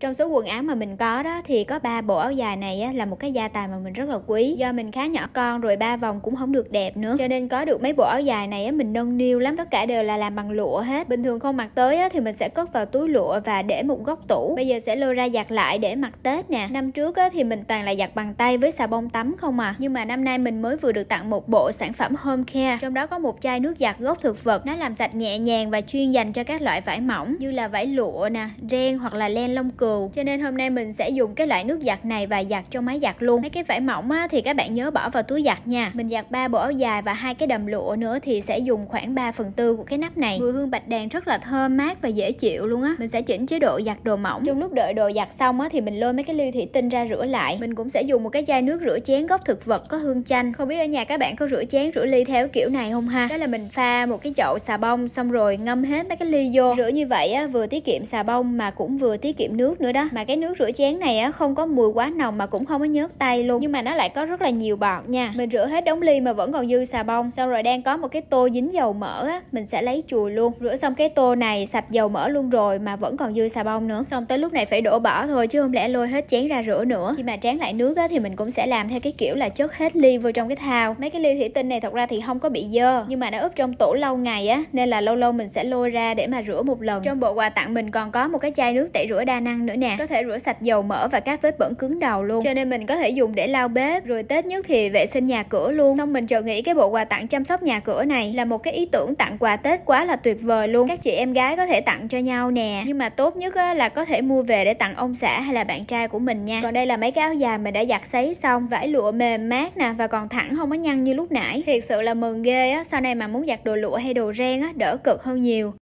trong số quần áo mà mình có đó thì có ba bộ áo dài này á, là một cái gia tài mà mình rất là quý do mình khá nhỏ con rồi ba vòng cũng không được đẹp nữa cho nên có được mấy bộ áo dài này á, mình nâng niu lắm tất cả đều là làm bằng lụa hết bình thường không mặc tới á, thì mình sẽ cất vào túi lụa và để một góc tủ bây giờ sẽ lôi ra giặt lại để mặc tết nè năm trước á, thì mình toàn là giặt bằng tay với xà bông tắm không à nhưng mà năm nay mình mới vừa được tặng một bộ sản phẩm home care trong đó có một chai nước giặt gốc thực vật nó làm sạch nhẹ nhàng và chuyên dành cho các loại vải mỏng như là vải lụa nè ren hoặc là len lông cừu cừu cho nên hôm nay mình sẽ dùng cái loại nước giặt này và giặt cho máy giặt luôn mấy cái vải mỏng á, thì các bạn nhớ bỏ vào túi giặt nha mình giặt ba bộ áo dài và hai cái đầm lụa nữa thì sẽ dùng khoảng 3 phần tư của cái nắp này mùi hương bạch đàn rất là thơm mát và dễ chịu luôn á mình sẽ chỉnh chế độ giặt đồ mỏng trong lúc đợi đồ giặt xong á thì mình lôi mấy cái ly thủy tinh ra rửa lại mình cũng sẽ dùng một cái chai nước rửa chén gốc thực vật có hương chanh không biết ở nhà các bạn có rửa chén rửa ly theo kiểu này không ha đó là mình pha một cái chậu xà bông xong rồi ngâm hết mấy cái ly vô rửa như vậy á vừa tiết kiệm xà bông mà cũng vừa tiết kiệm nước nước nữa đó mà cái nước rửa chén này á không có mùi quá nồng mà cũng không có nhớt tay luôn nhưng mà nó lại có rất là nhiều bọt nha mình rửa hết đống ly mà vẫn còn dư xà bông xong rồi đang có một cái tô dính dầu mỡ á mình sẽ lấy chùi luôn rửa xong cái tô này sạch dầu mỡ luôn rồi mà vẫn còn dư xà bông nữa xong tới lúc này phải đổ bỏ thôi chứ không lẽ lôi hết chén ra rửa nữa khi mà tráng lại nước á thì mình cũng sẽ làm theo cái kiểu là chất hết ly vô trong cái thao mấy cái ly thủy tinh này thật ra thì không có bị dơ nhưng mà nó ướp trong tủ lâu ngày á nên là lâu lâu mình sẽ lôi ra để mà rửa một lần trong bộ quà tặng mình còn có một cái chai nước tẩy rửa đa năng nữa nè có thể rửa sạch dầu mỡ và các vết bẩn cứng đầu luôn cho nên mình có thể dùng để lau bếp rồi tết nhất thì vệ sinh nhà cửa luôn xong mình chợt nghĩ cái bộ quà tặng chăm sóc nhà cửa này là một cái ý tưởng tặng quà tết quá là tuyệt vời luôn các chị em gái có thể tặng cho nhau nè nhưng mà tốt nhất là có thể mua về để tặng ông xã hay là bạn trai của mình nha còn đây là mấy cái áo dài mình đã giặt sấy xong vải lụa mềm mát nè và còn thẳng không có nhăn như lúc nãy thiệt sự là mừng ghê á sau này mà muốn giặt đồ lụa hay đồ ren á đỡ cực hơn nhiều